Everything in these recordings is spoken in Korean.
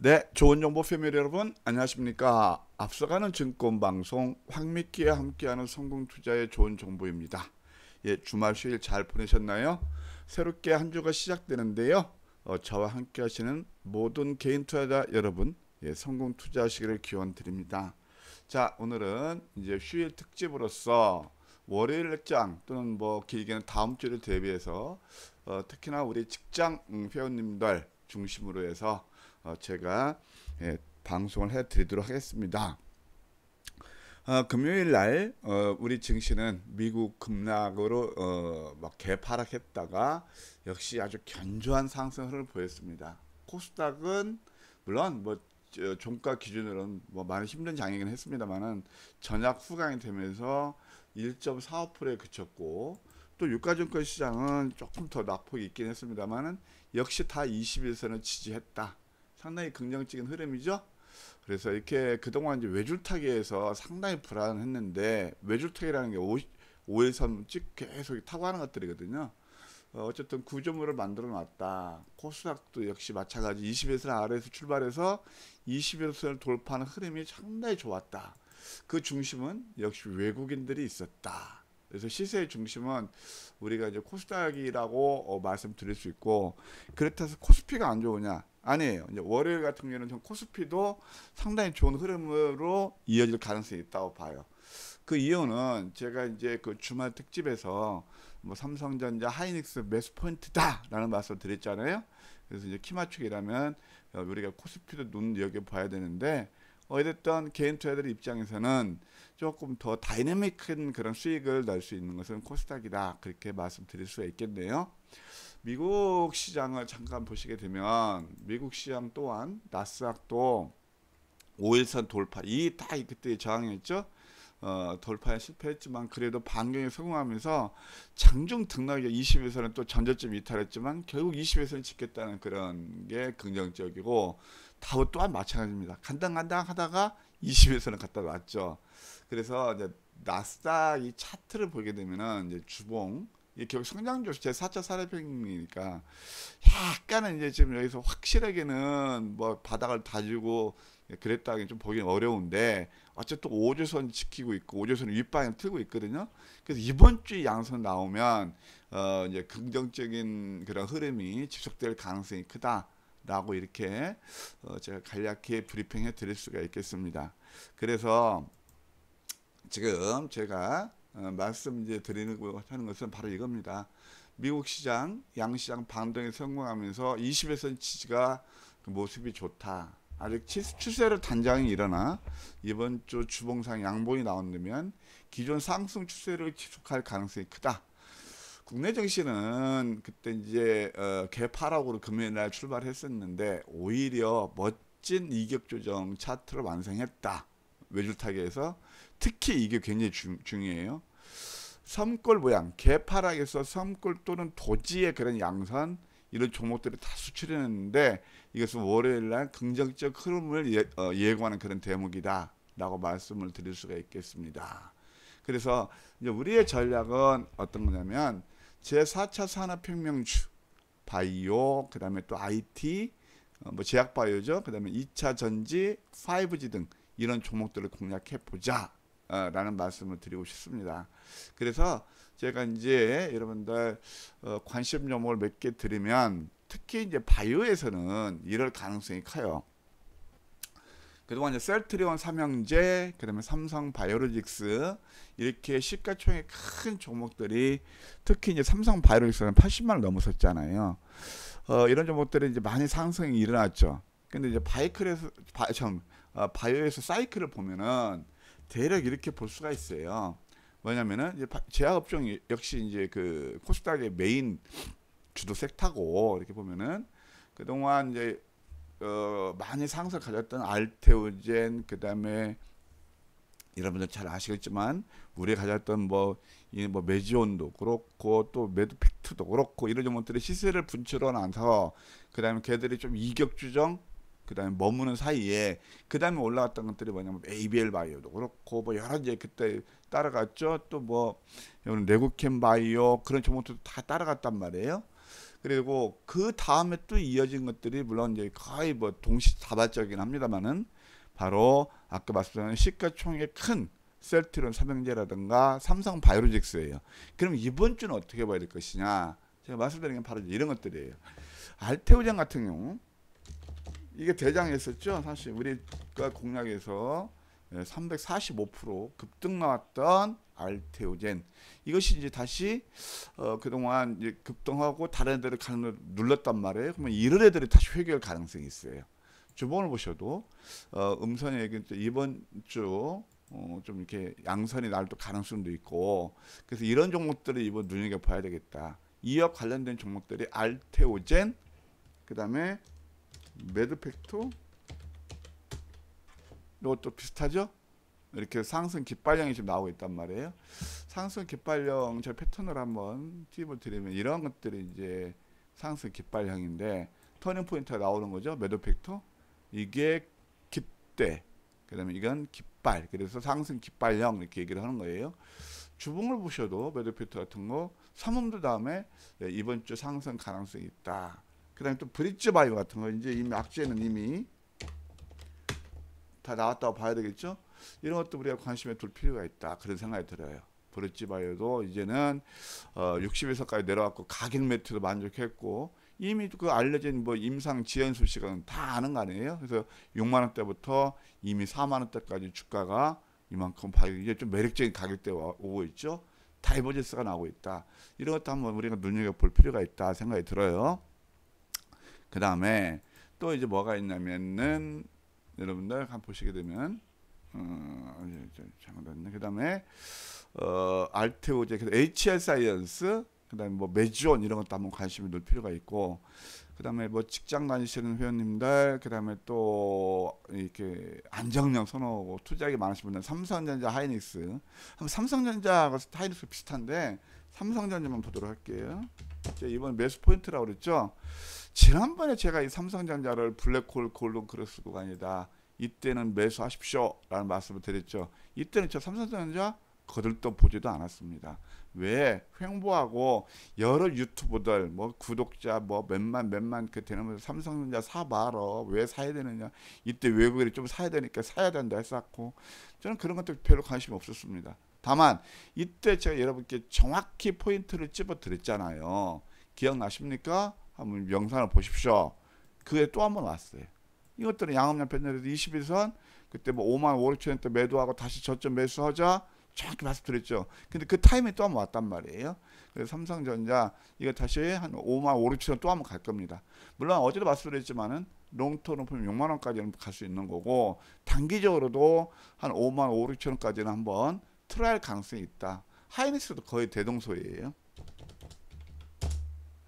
네, 좋은 정보 패밀리 여러분 안녕하십니까? 앞서가는 증권 방송 황미키와 함께하는 성공 투자의 좋은 정보입니다. 예, 주말 휴일 잘 보내셨나요? 새롭게 한 주가 시작되는데요. 어, 저와 함께 하시는 모든 개인 투자자 여러분, 예, 성공 투자하시기를 기원 드립니다. 자, 오늘은 이제 휴일 특집으로서 월요일 렉장 또는 뭐 길게는 다음 주를 대비해서 어, 특히나 우리 직장 음, 회원님들 중심으로 해서 어, 제가 예, 방송을 해드리도록 하겠습니다. 어, 금요일 날 어, 우리 증시는 미국 급락으로 막 개파락했다가 역시 아주 견조한 상승 을 보였습니다. 코스닥은 물론 뭐 종가 기준으로는 뭐 많이 힘든 장이긴 했습니다만은 전약 후강이 되면서 1.45%에 그쳤고 또 유가증권 시장은 조금 더 낙폭이 있긴 했습니다만은 역시 다 21선을 지지했다. 상당히 긍정적인 흐름이죠. 그래서 이렇게 그동안 이제 외줄타기에서 상당히 불안했는데 외줄타기라는 게 5일선씩 계속 타고 하는 것들이거든요. 어, 쨌든 구조물을 만들어 놨다. 코스닥도 역시 마찬가지 21선 아래에서 출발해서 21선을 돌파하는 흐름이 상당히 좋았다. 그 중심은 역시 외국인들이 있었다. 그래서 시세의 중심은 우리가 이제 코스닥이라고 어, 말씀드릴 수 있고 그렇다서 코스피가 안 좋으냐 아니에요. 이제 월요일 같은 경우는 코스피도 상당히 좋은 흐름으로 이어질 가능성이 있다고 봐요. 그 이유는 제가 이제 그 주말 특집에서 뭐 삼성전자 하이닉스 매수 포인트다라는 말씀 드렸잖아요. 그래서 이제 키마축이라면 어, 우리가 코스피도 눈 여겨 봐야 되는데 어쨌든 개인 투자들 입장에서는 조금 더 다이내믹한 그런 수익을 낼 수 있는 것은 코스닥이다 그렇게 말씀드릴 수가 있겠네요. 미국 시장을 잠깐 보시게 되면 미국 시장 또한 나스닥도 5일선 돌파 이다 그때 저항했죠. 어, 돌파에 실패했지만 그래도 반경에 성공하면서 장중 등락이 20에서는 또 전저점 이탈했지만 결국 20에서는 지켰다는 그런 게 긍정적이고 다오 또한 마찬가지입니다. 간당간당 하다가 20에서는 갖다놨죠 그래서 이제 나스닥 이 차트를 보게 되면은 이제 주봉 이 결국 성장주 제 4차 산업혁명이니까 약간은 이제 지금 여기서 확실하게는 뭐 바닥을 다지고 그랬다기 좀 보기 어려운데 어쨌든 오조선 지키고 있고 오조선 윗방향 틀고 있거든요. 그래서 이번 주에 양선 나오면 어 이제 긍정적인 그런 흐름이 지속될 가능성이 크다. 라고 이렇게 어, 제가 간략히 브리핑해 드릴 수가 있겠습니다. 그래서 지금 제가 어, 말씀 이제 드리는 하는 것은 바로 이겁니다. 미국 시장, 양시장 반등에 성공하면서 20회선 지지가 그 모습이 좋다. 아직 추세를 단장이 일어나 이번 주 주봉상 양봉이 나온다면 기존 상승 추세를 지속할 가능성이 크다. 국내 정신은 그때 이제 어, 개파락으로 금요일 날 출발했었는데 오히려 멋진 이격 조정 차트를 완성했다. 외줄타기에서 특히 이게 굉장히 주, 중요해요. 섬골 모양, 개파락에서 섬골 또는 도지의 그런 양선 이런 종목들을 다 수출했는데 이것은 월요일날 긍정적 흐름을 예, 어, 예고하는 그런 대목이다 라고 말씀을 드릴 수가 있겠습니다. 그래서 이제 우리의 전략은 어떤 거냐면 제4차 산업혁명 주 바이오 그다음에 또 IT 어, 뭐 제약 바이오죠. 그다음에 2차 전지, 5G 등 이런 종목들을 공략해 보자. 어, 라는 말씀을 드리고 싶습니다. 그래서 제가 이제 여러분들 어, 관심 종목을 몇 개 드리면 특히 이제 바이오에서는 이럴 가능성이 커요. 그동안 이제 셀트리온 삼형제, 그다음에 삼성 바이오로직스 이렇게 시가총액 큰 종목들이 특히 이제 삼성 바이오로직스는 80만 을넘어섰잖아요 어, 이런 종목들이 이제 많이 상승이 일어났죠. 근데 이제 바이클에서 바, 참, 어, 바이오에서 사이클을 보면은 대략 이렇게 볼 수가 있어요. 뭐냐면은 이제 제약업종 역시 이제 그 코스닥의 메인 주도 섹터고 이렇게 보면은 그동안 이제 어, 많이 상승을 가졌던 알테오젠 그다음에 여러분들 잘 아시겠지만 우리가 졌던뭐 이 뭐 메지온도 그렇고 또 메드팩트도 그렇고 이런 종목들이 시세를 분출해 나서 그다음에 걔들이 좀 이격주정 그다음에 머무는 사이에 그다음에 올라왔던 것들이 뭐냐면 ABL 바이오도 그렇고 뭐 여러 이제 그때 따라갔죠 또뭐 여러분 레고캠 바이오 그런 종목들도 다 따라갔단 말이에요. 그리고 그 다음에 또 이어진 것들이 물론 이제 거의 뭐 동시다발적이긴 합니다만은 바로 아까 말씀드린 시가총액 큰 셀트론 삼형제라든가 삼성 바이오로직스예요. 그럼 이번 주는 어떻게 봐야 될 것이냐? 제가 말씀드린 게 바로 이런 것들이에요. 알테오젠 같은 경우 이게 대장했었죠. 사실 우리가 공략에서 345% 급등 나왔던 알테오젠 이것이 이제 다시 어, 그동안 이제 급등하고 다른 애들을 가는 눌렀단 말이에요. 그러면 이런 애들이 다시 회귀할 가능성이 있어요. 주봉을 보셔도 어, 음선이 얘기는 이번 주 어, 좀 이렇게 양선이 날또 가능성도 있고 그래서 이런 종목들을 이번 눈여겨 봐야 되겠다. 이와 관련된 종목들이 알테오젠 그다음에 매드팩토 이것도 비슷하죠? 이렇게 상승 깃발형이 지금 나오고 있단 말이에요. 상승 깃발형 저 패턴을 한번 팁을 드리면 이런 것들이 이제 상승 깃발형인데 터닝 포인트가 나오는 거죠. 매도 팩터. 이게 깃대. 그다음에 이건 깃발. 그래서 상승 깃발형 이렇게 얘기를 하는 거예요. 주봉을 보셔도 매도 팩터 같은 거3음도 다음에 네, 이번 주 상승 가능성이 있다. 그다음에 또 브릿지 바이오 같은 거 이제 이미 악재는 이미 다 나왔다고 봐야 되겠죠. 이런 것도 우리가 관심에 둘 필요가 있다 그런 생각이 들어요. 브릿지바이오도 이제는 어 60에서까지 내려왔고 가격 매트도 만족했고 이미 그 알려진 뭐 임상 지연 수식은 다 아는 거 아니에요. 그래서 6만 원대부터 이미 4만 원대까지 주가가 이만큼 이제 좀 매력적인 가격대 오고 있죠. 다이버지스가 나오고 있다. 이런 것도 한번 우리가 눈여겨볼 필요가 있다 생각이 들어요. 그 다음에 또 이제 뭐가 있냐면은 여러분들 한번 보시게 되면 어, 잘못했네. 그다음에 어, 알테오제, 그다음 HR 사이언스, 그다음에 뭐 메지온 이런 것도 한번 관심을 둘 필요가 있고, 그다음에 뭐 직장 다니시는 회원님들, 그다음에 또 이렇게 안정량 선호하고 투자하기 많으신 분들, 삼성전자, 하이닉스, 삼성전자가 하이닉스 비슷한데 삼성전자만 보도록 할게요. 이번 매수 포인트라고 그랬죠. 지난번에 제가 이 삼성전자를 블랙홀 골든 크로스구아니다 이때는 매수하십시오라는 말씀을 드렸죠. 이때는 저 삼성전자 거들떠 보지도 않았습니다. 왜 횡보하고 여러 유튜브들 뭐 구독자 뭐 몇만 몇만 그 되는 분 삼성전자 사봐라 왜 사야 되느냐 이때 외국인이 좀 사야 되니까 사야 된다 했었고 저는 그런 것들 별로 관심이 없었습니다. 다만 이때 제가 여러분께 정확히 포인트를 집어 드렸잖아요. 기억나십니까? 한번 영상을 보십시오. 그게 또한번 왔어요. 이것들은 양음양편에서 21선 그때 뭐 5만 5, 천 원대 매도하고 다시 저점 매수하자 정확히 말씀드렸죠. 근데 그 타임에 또 한 번 왔단 말이에요. 그래서 삼성전자 이거 다시 한 5만 5, 천원또 한 번 갈 겁니다. 물론 어제도 말씀드렸지만은 롱톤은 보면 6만 원까지는 갈 수 있는 거고 단기적으로도 한 5만 5, 천 원까지는 한번 트라이할 가능성이 있다. 하이닉스도 거의 대동소이에요.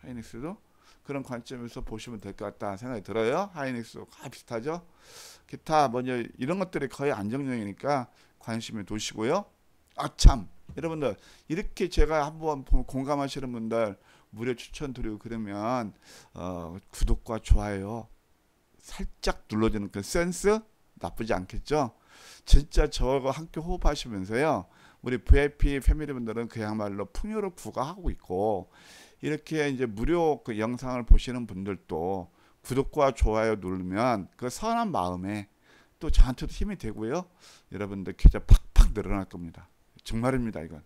하이닉스도 그런 관점에서 보시면 될 것 같다 생각이 들어요. 하이닉스가 비슷하죠. 기타 먼저 이런 것들이 거의 안정적이니까 관심을 두시고요. 아참 여러분들 이렇게 제가 한 번 공감하시는 분들 무료 추천드리고 그러면 어, 구독과 좋아요 살짝 눌러주는 그 센스 나쁘지 않겠죠? 진짜 저거 함께 호흡하시면서요. 우리 VIP 패밀리분들은 그야말로 풍요를 부과하고 있고 이렇게 이제 무료 그 영상을 보시는 분들도 구독과 좋아요 누르면 그 선한 마음에 또 저한테도 힘이 되고요. 여러분들 계좌 팍팍 늘어날 겁니다. 정말입니다. 이건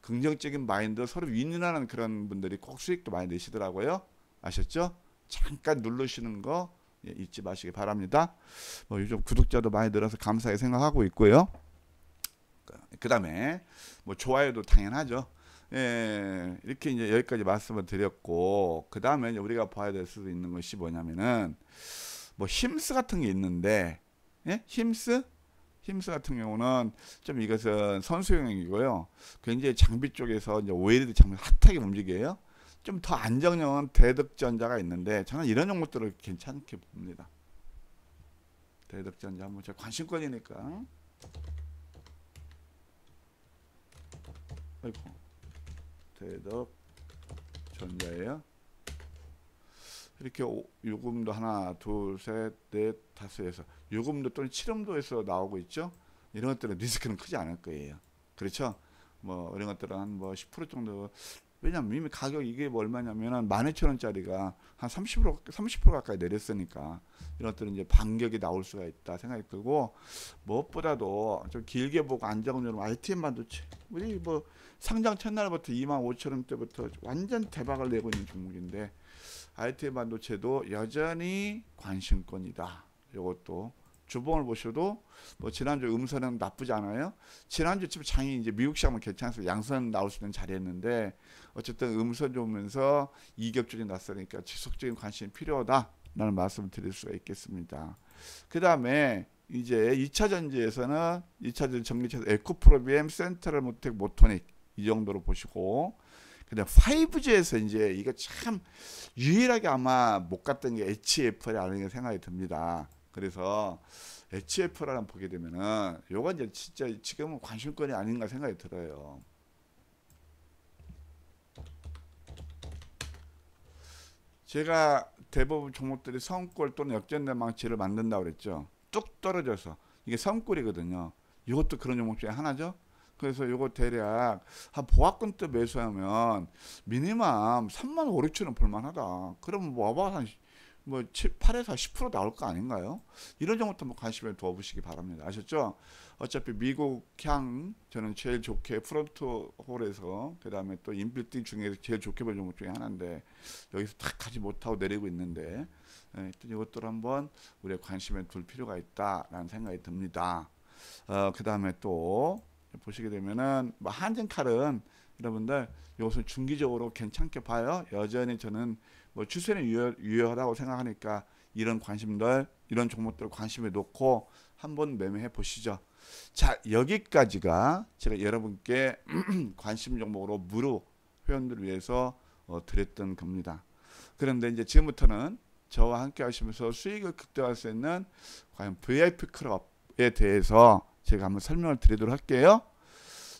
긍정적인 마인드 서로 윈윈하는 그런 분들이 꼭 수익도 많이 내시더라고요. 아셨죠? 잠깐 누르시는 거 예, 잊지 마시기 바랍니다. 뭐 요즘 구독자도 많이 늘어서 감사하게 생각하고 있고요. 그 다음에 뭐 좋아요도 당연하죠. 예, 이렇게 이제 여기까지 말씀을 드렸고 그 다음에 우리가 봐야 될 수도 있는 것이 뭐냐면은 뭐 힘스 같은 게 있는데 예? 힘스 힘스 같은 경우는 좀 이것은 선수용이고요. 굉장히 장비 쪽에서 이제 오일드 장비 핫하게 움직여요. 좀 더 안정형은 대득전자가 있는데 저는 이런 종목들을 괜찮게 봅니다. 대득전자 한번 제 관심권이니까. 아이고. 대탠 전자예요. 이렇게 오, 유금도 하나, 둘, 셋, 넷, 다섯 해서 유금도 또는 칠음도에서 나오고 있죠. 이런 것들은 리스크는 크지 않을 거예요. 그렇죠? 뭐 이런 것들은 한뭐10% 정도 왜냐면 이미 가격 이게 뭐 얼마냐면은 만 오천 원짜리가 한 삼십 프로 삼십 프로 가까이 내렸으니까 이런 것들은 이제 반격이 나올 수가 있다 생각이 들고 무엇보다도 좀 길게 보고 안정적으로 ITM 반도체 우리 뭐 상장 첫날부터 이만오천 원대부터 완전 대박을 내고 있는 종목인데 ITM 반도체도 여전히 관심권이다. 이것도 주봉을 보셔도 뭐 지난주 음선은 나쁘지 않아요. 지난주 지 장이 이제 미국 시장은 괜찮아서 양선 나올 수 있는 자리였는데 어쨌든 음선 좋으면서 이격줄이 났으니까 지속적인 관심이 필요하다라는 말씀을 드릴 수가 있겠습니다. 그 다음에 이제 2차 전지에서는 2차전 전기차 에코프로비엠 센트럴 모텍 모토닉 이 정도로 보시고 근데 5G에서 이제 이거 참 유일하게 아마 못 갔던 게 HFL이 생각이 듭니다. 그래서 HF라는 보게 되면은 요건 이제 진짜 지금은 관심권이 아닌가 생각이 들어요. 제가 대부분 종목들이 성골 또는 역전된 망치를 만든다 그랬죠. 뚝 떨어져서 이게 성골이거든요. 이것도 그런 종목 중에 하나죠. 그래서 요거 대략 한 보합권 때 매수하면 미니멈 3만 5, 6천원 볼만하다. 그럼 와봐 한뭐 7, 8에서 10% 나올 거 아닌가요? 이런 정도 한번 뭐 관심을 둬보시기 바랍니다. 아셨죠? 어차피 미국향 저는 제일 좋게 프론트홀에서 그 다음에 또 인빌딩 중에 제일 좋게 본 종목 중에 하나인데 여기서 탁 가지 못하고 내리고 있는데 예, 이것들 한번 우리의 관심에 둘 필요가 있다라는 생각이 듭니다. 어, 그 다음에 또 보시게 되면은 뭐 한진칼은 여러분들 이것은 중기적으로 괜찮게 봐요. 여전히 저는 뭐 추세는 유효, 유효하다고 생각하니까 이런 관심들 이런 종목들을 관심에 놓고 한번 매매해 보시죠. 자 여기까지가 제가 여러분께 관심 종목으로 무료 회원들을 위해서 어, 드렸던 겁니다. 그런데 이제 지금부터는 저와 함께 하시면서 수익을 극대화할 수 있는 과연 VIP 클럽에 대해서 제가 한번 설명을 드리도록 할게요.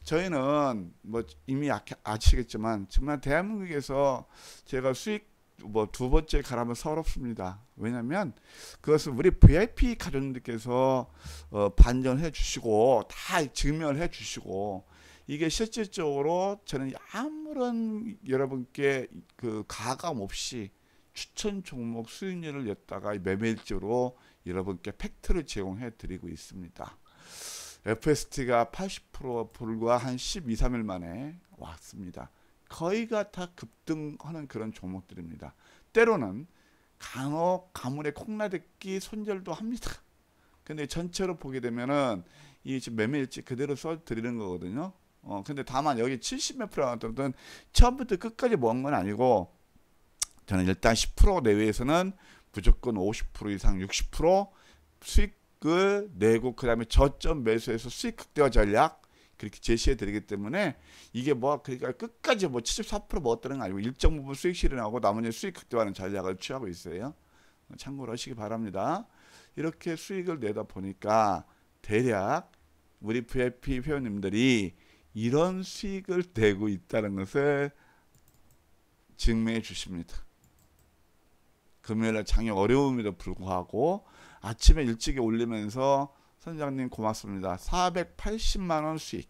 저희는 뭐 이미 아, 아시겠지만 정말 대한민국에서 제가 수익 뭐두 번째 가라면 서럽습니다. 왜냐하면 그것은 우리 VIP 가족님들께서 어, 반전해 주시고 다 증명해 주시고 이게 실질적으로 저는 아무런 여러분께 그 가감 없이 추천 종목 수익률을 냈다가 매매일지로 여러분께 팩트를 제공해 드리고 있습니다. FST가 80% 불과 한 12, 3일 만에 왔습니다. 거의가 다 급등하는 그런 종목들입니다. 때로는 간혹 가물에 콩나듣기 손절도 합니다. 근데 전체로 보게 되면은 이 매매일지 그대로 써 드리는 거거든요. 어 근데 다만 여기 70몇 프로가 어 처음부터 끝까지 모건 아니고 저는 일단 10% 내외에서는 무조건 50% 이상 60% 수익을 내고 그다음에 저점 매수에서 수익 극대화 전략 그렇게 제시해 드리기 때문에 이게 뭐 그러니까 끝까지 뭐 74%뭐 어떠는 거 아니고 일정 부분 수익 실현하고 나머지 수익 극대화하는 전략을 취하고 있어요. 참고로 하시기 바랍니다. 이렇게 수익을 내다 보니까 대략 우리 VFP 회원님들이 이런 수익을 내고 있다는 것을 증명해 주십니다. 금요일날 장이 어려움에도 불구하고 아침에 일찍에 올리면서 선장님 고맙습니다. 480만원 수익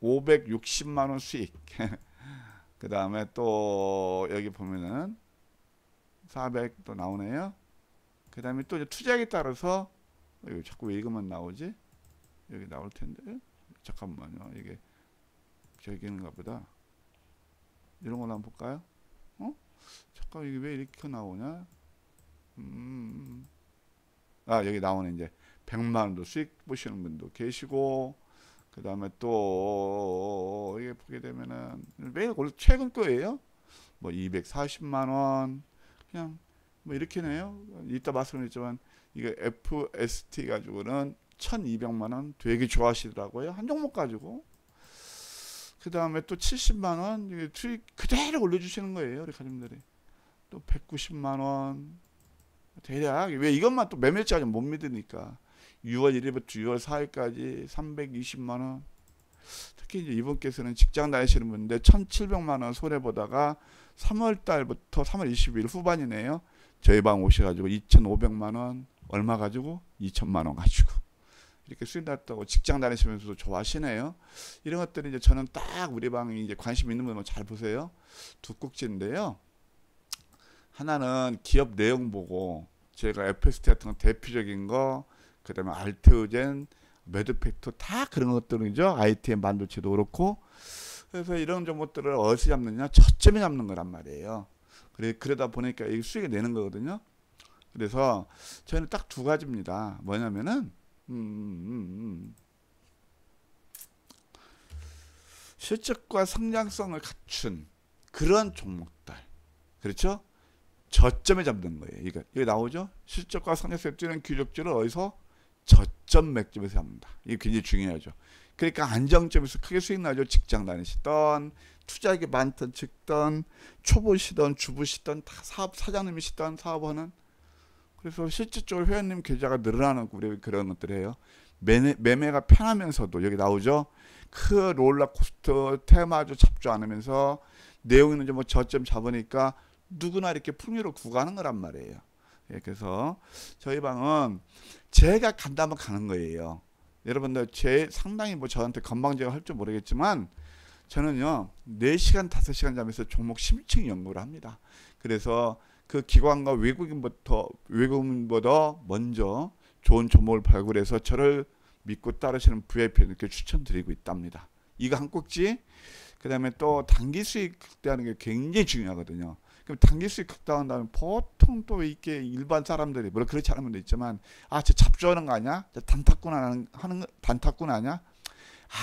560만원 수익 그 다음에 또 여기 보면은 400 또 나오네요. 그 다음에 또 투자에 따라서 여기 자꾸 이것만 나오지? 여기 나올 텐데 잠깐만요. 이게 저기는가 보다. 이런 걸 한번 볼까요? 어? 잠깐 이게 왜 이렇게 나오냐? 음. 아, 여기 나오는 이제 100만 원도 수익 보시는 분도 계시고 그 다음에 또 이게 보게 되면은 매일 최근 거예요. 뭐 240만 원 그냥 뭐 이렇게 네요. 이따 말씀드렸지만 이게 FST 가지고는 1200만 원 되게 좋아하시더라고요. 한 종목 가지고. 그 다음에 또 70만 원 수익 그대로 올려주시는 거예요. 우리 가님들이. 또 190만 원 대략 왜 이것만 또 매매자 아직 못 믿으니까 6월 1일부터 6월 4일까지 320만 원 특히 이제 이분께서는 직장 다니시는 분인데 1,700만 원 손해 보다가 3월 달부터 3월 20일 후반이네요. 저희 방 오셔가지고 2,500만 원 얼마 가지고 2천만 원 가지고 이렇게 수익 났다고 직장 다니시면서도 좋아하시네요. 이런 것들이 이제 저는 딱 우리 방이 이제 관심 있는 분은 잘 보세요. 두 꼭지인데요. 하나는 기업 내용 보고 제가 에스 s 같은 건 대표적인 거 그다음에 알테오젠 매드팩토 다 그런 것들이죠. ITM 반도체도 그렇고 그래서 이런 정보들을 어디서 잡느냐 저점에 잡는 거란 말이에요. 그래 그러다 보니까 이 수익이 내는 거거든요. 그래서 저희는 딱 두 가지입니다. 뭐냐면은 음, 음, 음, 음. 실적과 성장성을 갖춘 그런 종목들 그렇죠? 저점에 잡는 거예요. 그러 여기 나오죠? 실적과 상대성 뛰는 규격주를 어디서 저점 맥점에서 잡는다. 이게 굉장히 중요하죠. 그러니까 안정점에서 크게 수익 나죠. 직장 다니시던 투자액이 많던 직던 초보시던 주부시던 다 사업 사장님이시던 사업하는 그래서 실질적으로 회원님 계좌가 늘어나는 그런 것들이에요. 매매, 가 편하면서도 여기 나오죠. 그 롤러코스터 테마주 잡지 않으면서 내용 있는 뭐 저점 잡으니까 누구나 이렇게 풍요로 구하는 거란 말이에요. 예, 그래서 저희 방은 제가 간다면 가는 거예요. 여러분들 제 상당히 뭐 저한테 건방지할줄 모르겠지만 저는요 4시간 5시간 자면서 종목 심층 연구를 합니다. 그래서 그 기관과 외국인부터 외국인보다 먼저 좋은 종목을 발굴해서 저를 믿고 따르시는 VIP들께 추천드리고 있답니다. 이거 한 꼭지. 그다음에 또 단기 수익 때 하는 게 굉장히 중요하거든요. 그럼 단기수익 극다한다면 보통 또 이게 렇 일반 사람들이 물론 그렇지 않은 분도 있지만 아저 잡주하는 거 아니야? 저 단타꾼 하는 하는 단타꾼 아니야?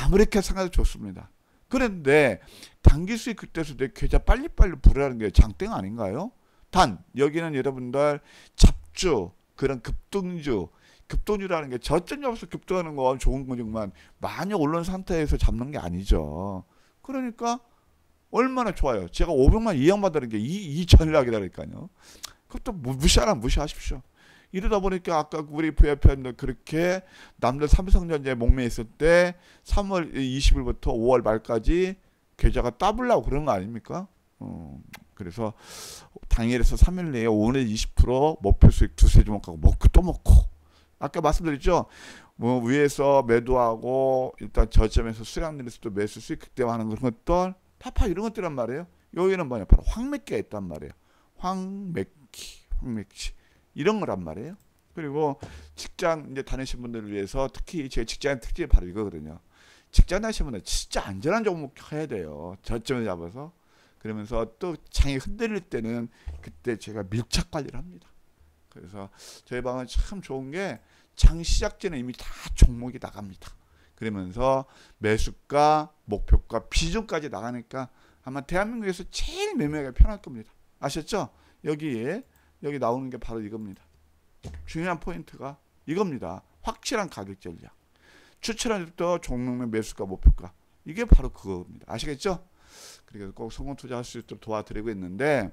아무렇게 생각해도 좋습니다. 그런데 단기수익 극대수대 계좌 빨리빨리 불하는 게 장땡 아닌가요? 단 여기는 여러분들 잡주 그런 급등주 급등주라는 게 저점이 없어 급등하는 건 좋은 거지만 많이 올른 상태에서 잡는 게 아니죠. 그러니까 얼마나 좋아요. 제가 500만 이양받다는 게 이, 이 전략이라니까요. 그것도 무시하라 무시하십시오. 이러다 보니까 아까 우리 부회편도 그렇게 남들 삼성전자에 목매있을때 3월 20일부터 5월 말까지 계좌가 따블라고 그런 거 아닙니까? 어, 그래서 당일에서 3일 내에 5늘20% 목표 수익 두세 주목하고 먹고 또 먹고 아까 말씀드렸죠. 뭐 위에서 매도하고 일단 저점에서 수량 내렸 수도 매수 수익 극대화하는 그런 것들 파파 이런 것들란 말이에요. 여기는 뭐냐 바로 황맥기가 있단 말이에요. 황맥기, 황맥기 이런 거란 말이에요. 그리고 직장 이제 다니신 분들을 위해서 특히 제 직장 특징이 바로 이거거든요. 직장 다니신 분들 진짜 안전한 종목 해야 돼요. 저점을 잡아서 그러면서 또 장이 흔들릴 때는 그때 제가 밀착 관리를 합니다. 그래서 저희 방은 참 좋은 게 장 시작 전에 이미 다 종목이 나갑니다. 그러면서 매수가, 목표가, 비중까지 나가니까 아마 대한민국에서 제일 매매가 편할 겁니다. 아셨죠? 여기에 여기 나오는 게 바로 이겁니다. 중요한 포인트가 이겁니다. 확실한 가격 전략. 추천한 집도 종목명 매수가 목표가. 이게 바로 그겁니다. 아시겠죠? 그리고꼭 성공 투자할 수 있도록 도와드리고 있는데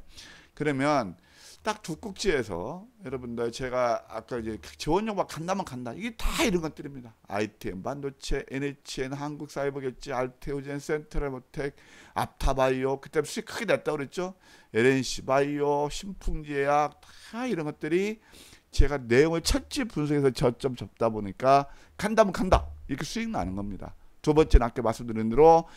그러면 딱 두 꼭지에서 여러분들 제가 아까 이제 재원용과 간다면 간다 이게 다 이런 것들입니다. ITM, 반도체, NHN, 한국사이버결제, 알테오젠, 센트럴모텍, 아타바이오 그때 수익 크게 냈다 그랬죠. LNC바이오, 신풍제약 다 이런 것들이 제가 내용을 철저히 분석해서 저점 접다 보니까 간다면 간다 이렇게 수익 나는 겁니다. 두 번째는 아까 말씀드린 대로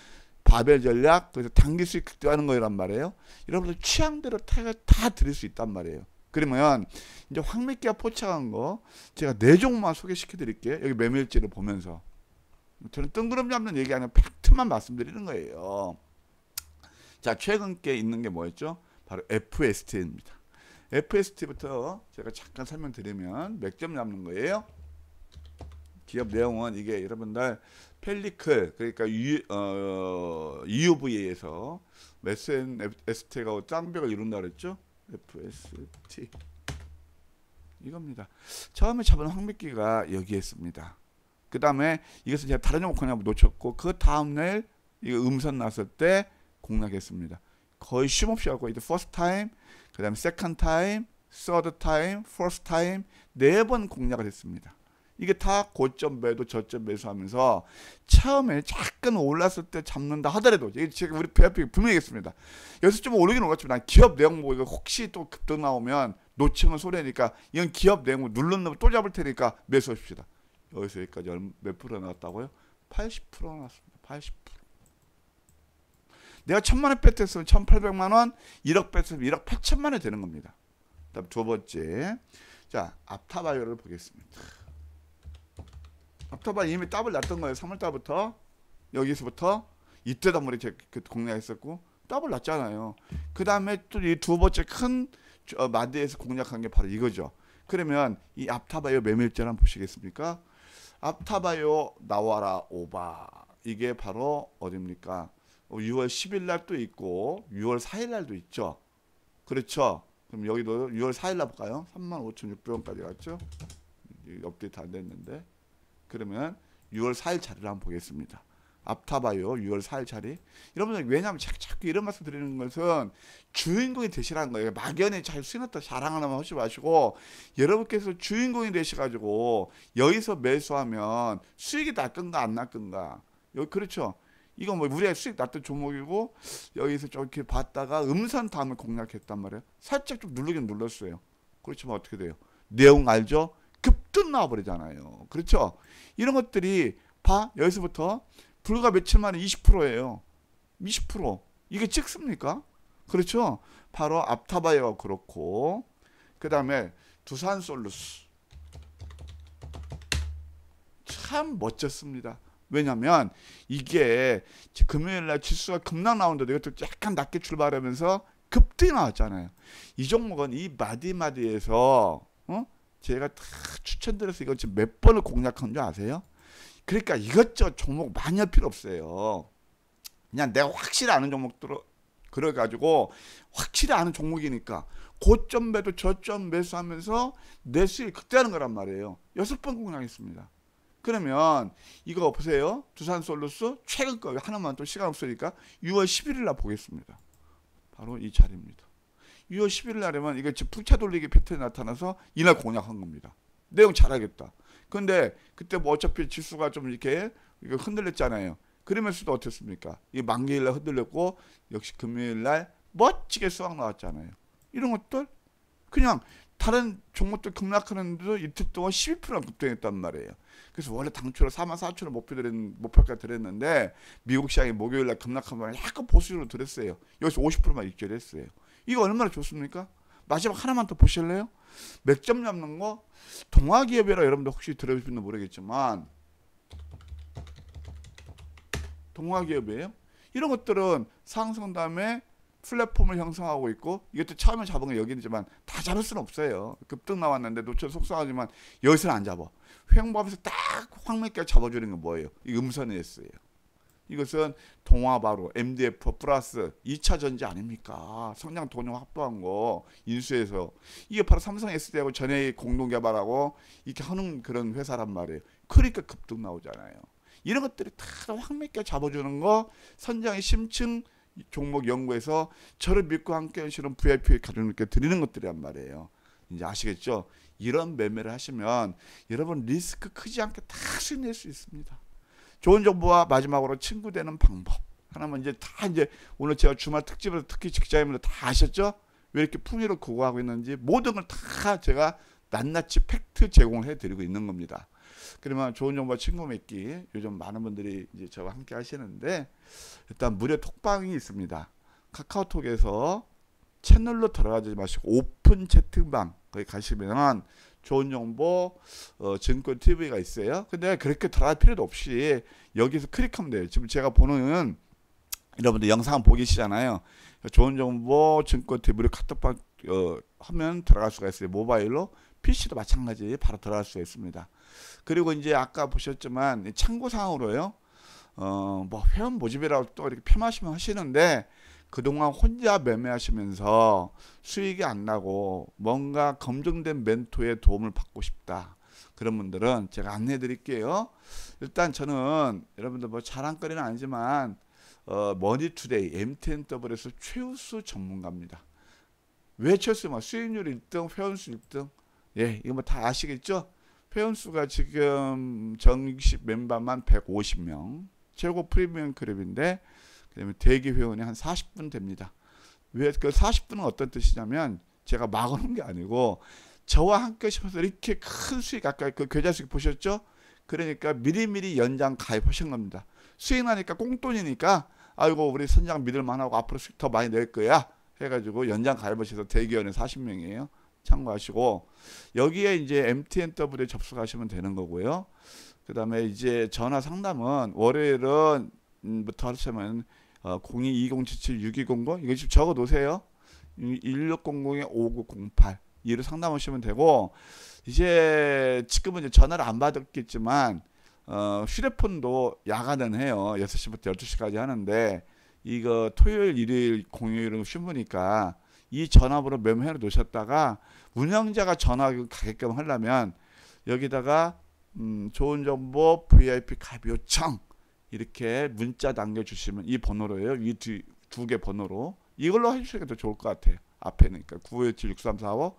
바벨 전략 그래서 당길 수 있게 하는 거란 말이에요. 여러분들 취향대로 다, 드릴 수 있단 말이에요. 그러면 이제 황미끼가 포착한 거 제가 네 종만 소개시켜 드릴게요. 여기 메밀지를 보면서 저는 뜬구름 잡는 얘기 아니라 팩트만 말씀드리는 거예요. 자 최근 게 있는 게 뭐였죠? 바로 FST입니다. FST부터 제가 잠깐 설명드리면 맥점 잡는 거예요. 기업 내용은 이게 여러분들 펠리클 그러니까 유, 어, EUV에서 SNST가 짱벽을 이룬다 그랬죠? FST 이겁니다. 처음에 잡은 황백기가 여기에 있습니다. 그 다음에 이것은 제가 다른 종목 하나 놓쳤고 그 다음날 이거 음선 났을 때 공략했습니다. 거의 쉼 없이 하고 이제 first 그 다음에 second time, t h i 네번 공략을 했습니다. 이게 다 고점 매도 저점 매수하면서 처음에 잠깐 올랐을 때 잡는다 하더라도 지금 우리 배합이 분명히 있습니다. 여기서 좀 오르긴 올랐지만 기업 내용 보고 혹시 또 급등 나오면 놓치는 소리니까 이건 기업 내용 누른 놈또 잡을 테니까 매수합시다. 여기서 여기까지 몇 프로 나왔다고요? 80% 나왔습니다. 80%. 내가 천만 원 뺐으면 1,800만 원, 1억 뺐으면 1억 8천만 원 되는 겁니다. 다음 두 번째. 자, 앞타바이오를 보겠습니다. 합터반 이미 답을 났던 거예요. 3월 달부터 여기서부터 이때 단물이 그 공략했었고 답을 났잖아요. 그 다음에 또 이 두 번째 큰 어, 마드에서 공략한 게 바로 이거죠. 그러면 이 앞타바이오 메밀절 한번 보시겠습니까? 앞타바이오 나와라 오바 이게 바로 어딥니까? 6월 어, 10일 날도 있고 6월 4일 날도 있죠. 그렇죠. 그럼 여기도 6월 4일 날 볼까요? 35,600원까지 갔죠. 업데이트 안 됐는데. 그러면 6월 4일 자리를 한번 보겠습니다. 앞타바요 6월 4일 자리. 여러분들 왜냐면 자꾸, 이런 말씀 드리는 것은 주인공이 되시라는 거예요. 막연히 잘수행다 자랑하나만 하지 마시고 여러분께서 주인공이 되셔가지고 여기서 매수하면 수익이 낫건가 안 낫건가. 여기 그렇죠. 이건 뭐 우리가 수익 났던 종목이고 여기서 저렇게 봤다가 음산 다음을 공략했단 말이에요. 살짝 좀 누르긴 눌렀어요. 그렇지만 어떻게 돼요? 내용 알죠? 급등 나와버리잖아요. 그렇죠? 이런 것들이 봐 여기서부터 불과 며칠 만에 20%예요. 20% 이게 찍습니까? 그렇죠? 바로 앞타바이가 그렇고 그 다음에 두산솔루스 참 멋졌습니다. 왜냐하면 이게 금요일날 지수가 급락 나온는데 이것도 약간 낮게 출발하면서 급등이 나왔잖아요. 이 종목은 이 마디마디에서 제가 추천드려서 이거 지금 몇 번을 공략한 줄 아세요? 그러니까 이것저것 종목 많이 할 필요 없어요. 그냥 내가 확실히 아는 종목들을 그래가지고 확실히 아는 종목이니까 고점 매도 저점 매수하면서 내 수익 극대하는 거란 말이에요. 여섯 번 공략했습니다. 그러면 이거 보세요. 두산솔루스 최근 거 하나만 또 시간 없으니까 6월 11일 날 보겠습니다. 바로 이 자리입니다. 6월 11일 날에만 이게 풍차 돌리기 패턴이 나타나서 이날 공략한 겁니다. 내용 잘하겠다. 근데 그때 뭐 어차피 지수가 좀 이렇게 흔들렸잖아요. 그러면서도 어땠습니까? 이만개일날 흔들렸고 역시 금요일 날 멋지게 수확 나왔잖아요. 이런 것들 그냥 다른 종목들 급락하는데도 이틀 동안 12%나 급등했단 말이에요. 그래서 원래 당초로 4만 4천을 목표 드린, 목표가 드렸는데 미국 시장이 목요일 날 급락한 바람에 약간 보수적으로 들었어요. 여기서 50%만 입결했어요. 이거 얼마나 좋습니까? 마지막 하나만 더 보실래요? 맥점 잡는 거 동아기업이라 여러분들 혹시 들어보시면 모르겠지만 동아기업이에요. 이런 것들은 상승 다음에 플랫폼을 형성하고 있고 이것도 처음에 잡은 건 여기지만 다 잡을 수는 없어요. 급등 나왔는데 노천 속상하지만 여기서는 안 잡아. 횡보하면서 딱 황매격 잡아주는 건 뭐예요? 이음선에예요 이것은 동화 바로 MDF 플러스 2차 전지 아닙니까? 성장 돈용 확보한 거 인수해서 이게 바로 삼성 SD하고 전해 공동 개발하고 이렇게 하는 그런 회사란 말이에요. 그러니까 급등 나오잖아요. 이런 것들이 다 황맥겨 잡아주는 거 선장의 심층 종목 연구에서 저를 믿고 함께 하시는 v i p 가족님께 드리는 것들이란 말이에요. 이제 아시겠죠? 이런 매매를 하시면 여러분 리스크 크지 않게 다수낼수 있습니다. 좋은 정보와 마지막으로 친구 되는 방법. 하나만 이제 다 이제 오늘 제가 주말 특집에서 특히 직장인분들 다 아셨죠? 왜 이렇게 풍요를 구구하고 있는지 모든 걸 다 제가 낱낱이 팩트 제공 해드리고 있는 겁니다. 그러면 좋은 정보와 친구 맺기 요즘 많은 분들이 이제 저와 함께 하시는데 일단 무료 톡방이 있습니다. 카카오톡에서 채널로 들어가지 마시고 오픈 채팅방 거기 가시면 좋은 정보 어, 증권 TV가 있어요. 근데 그렇게 들어갈 필요도 없이 여기서 클릭하면 돼요. 지금 제가 보는 여러분들 영상 보기시잖아요. 좋은 정보 증권 TV를 카톡방 어, 하면 들어갈 수가 있어요. 모바일로 PC도 마찬가지 바로 들어갈 수 있습니다. 그리고 이제 아까 보셨지만 참고사항으로요. 어, 뭐 회원 모집이라고 또 이렇게 폄하시면 하시는데 그동안 혼자 매매하시면서 수익이 안 나고 뭔가 검증된 멘토의 도움을 받고 싶다. 그런 분들은 제가 안내해 드릴게요. 일단 저는 여러분들 뭐 자랑거리는 아니지만 어, 머니투데이 MTNW에서 최우수 전문가입니다. 왜 최우수? 뭐 수익률 1등, 회원수 1등. 예, 이거 뭐 다 아시겠죠? 회원수가 지금 정식 멤버만 150명. 최고 프리미엄 클럽인데 그다음에 대기 회원이 한 40분 됩니다. 왜 그 40분은 어떤 뜻이냐면 제가 막아놓은 게 아니고 저와 함께 싶어서 이렇게 큰 수익 아까 그 계좌 수익 보셨죠? 그러니까 미리미리 연장 가입하신 겁니다. 수익나니까 꽁돈이니까 아이고 우리 선장 믿을만하고 앞으로 수익 더 많이 낼 거야 해가지고 연장 가입하셔서 대기원에 40명이에요. 참고하시고 여기에 이제 MTNW에 접속하시면 되는 거고요. 그 다음에 이제 전화 상담은 월요일은부터 음, 하시면 어, 022077-6200 이거 집 적어 놓으세요. 1600-5908 이로 상담하시면 되고 이제 지금은 이제 전화를 안 받았겠지만 어, 휴대폰도 야간은 해요. 6시부터 12시까지 하는데 이거 토요일, 일요일, 공휴일은 쉬무니까 이 전화번호 메모해 놓으셨다가 운영자가 전화 가게끔 하려면 여기다가 음, 좋은 정보 VIP 가입 요청 이렇게 문자 남겨주시면 이 번호로요. 이 두 개 번호로 이걸로 해주시는 게더 좋을 것 같아요. 앞에 그러니까 9576345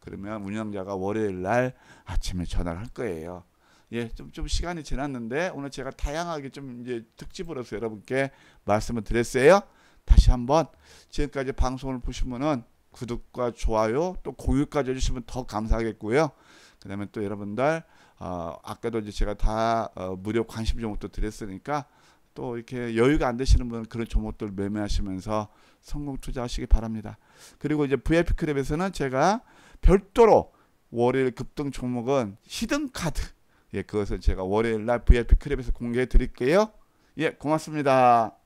그러면 운영자가 월요일 날 아침에 전화를 할 거예요. 예, 좀, 좀 시간이 지났는데 오늘 제가 다양하게 좀 이제 특집으로서 여러분께 말씀을 드렸어요. 다시 한번 지금까지 방송을 보시면은 구독과 좋아요 또 공유까지 해주시면 더 감사하겠고요. 그 다음에 또 여러분들 어, 아까도 이제 제가 다 어, 무료 관심 종목도 드렸으니까 또 이렇게 여유가 안 되시는 분은 그런 종목들 매매하시면서 성공 투자하시기 바랍니다. 그리고 이제 VIP 클럽에서는 제가 별도로 월요일 급등 종목은 히든 카드 예 그것은 제가 월요일 날 VIP 클럽에서 공개해 드릴게요. 예 고맙습니다.